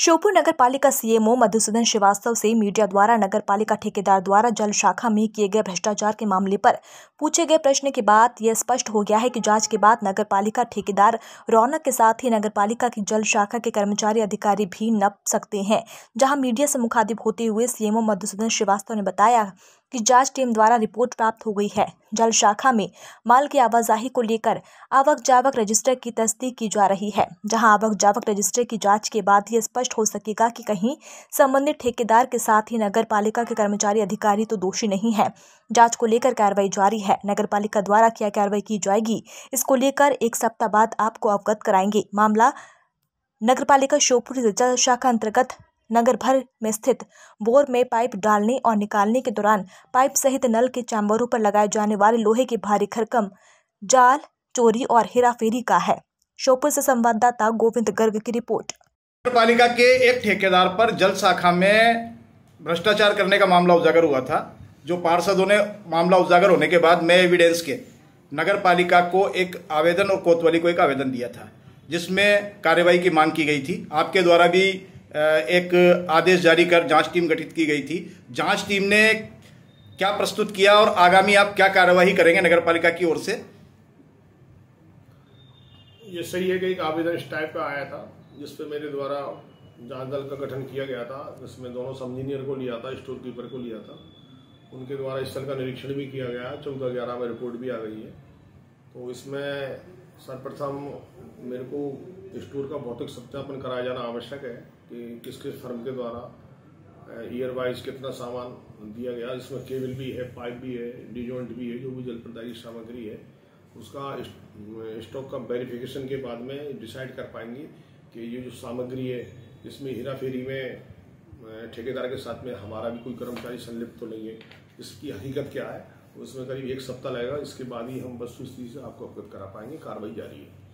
श्योपुर नगर पालिका सीएमओ मधुसूदन श्रीवास्तव से मीडिया द्वारा नगर पालिका ठेकेदार द्वारा जल शाखा में किए गए भ्रष्टाचार के मामले पर पूछे गए प्रश्न के बाद यह स्पष्ट हो गया है कि जांच के बाद नगर पालिका ठेकेदार रौनक के साथ ही नगर पालिका की जल शाखा के कर्मचारी अधिकारी भी नप सकते हैं जहाँ मीडिया से मुखातिब होते हुए सीएमओ मधुसूदन श्रीवास्तव ने बताया कि जांच टीम द्वारा रिपोर्ट प्राप्त हो गई है जल शाखा में माल की आवाजाही को लेकर आवक जावक रजिस्टर की तस्दीक की जा रही है जहां आवक जावक रजिस्टर की जांच के बाद ये स्पष्ट हो सकेगा कि कहीं संबंधित ठेकेदार के साथ ही नगर पालिका के कर्मचारी अधिकारी तो दोषी नहीं है जांच को लेकर कार्रवाई जारी है नगर पालिका द्वारा क्या कार्रवाई की जाएगी इसको लेकर एक सप्ताह बाद आपको अवगत कराएंगे मामला नगर पालिका श्योपुर जल शाखा अंतर्गत नगर भर में स्थित बोर में पाइप डालने और निकालने के दौरान पाइप सहित नल के चैम्बरों पर लगाए जाने वाले लोहे के भारी खरकम जाल चोरी और हेराफेरी का है श्योपुर से संवाददाता गोविंद गर्ग की रिपोर्ट नगर पालिका के एक ठेकेदार पर जल शाखा में भ्रष्टाचार करने का मामला उजागर हुआ था जो पार्षदों ने मामला उजागर होने के बाद मैं एविडेंस के नगर पालिका को एक आवेदन और कोतवाली को एक आवेदन दिया था जिसमें कार्यवाही की मांग की गई थी आपके द्वारा भी एक आदेश जारी कर जांच टीम गठित की गई थी जांच टीम ने क्या प्रस्तुत किया और आगामी आप क्या कार्यवाही करेंगे पालिका की ओर से ये सही है कि एक आवेदन इस टाइप का आया था जिस मेरे द्वारा जांच दल का गठन किया गया था जिसमें दोनों सब इंजीनियर को लिया था स्टोर कीपर को लिया था उनके द्वारा स्थल का निरीक्षण भी किया गया चौदह ग्यारह में रिपोर्ट भी आ गई है तो इसमें सर्वप्रथम मेरे को स्टोर का भौतिक सत्यापन कराया जाना आवश्यक है कि किस किस फर्म के द्वारा ईयर वाइज कितना सामान दिया गया जिसमें केबल भी है पाइप भी है डिजॉइंट भी है जो भी जलप्रदायी सामग्री है उसका स्टॉक का वेरिफिकेशन के बाद में डिसाइड कर पाएंगे कि ये जो सामग्री है इसमें हेरा फेरी में ठेकेदार के साथ में हमारा भी कोई कर्मचारी संलिप्त तो नहीं है इसकी हकीकत क्या है उसमें करीब एक सप्ताह लगेगा इसके बाद ही हम बस उस चीज़ से आपको अवगत करा पाएंगे कार्रवाई जारी है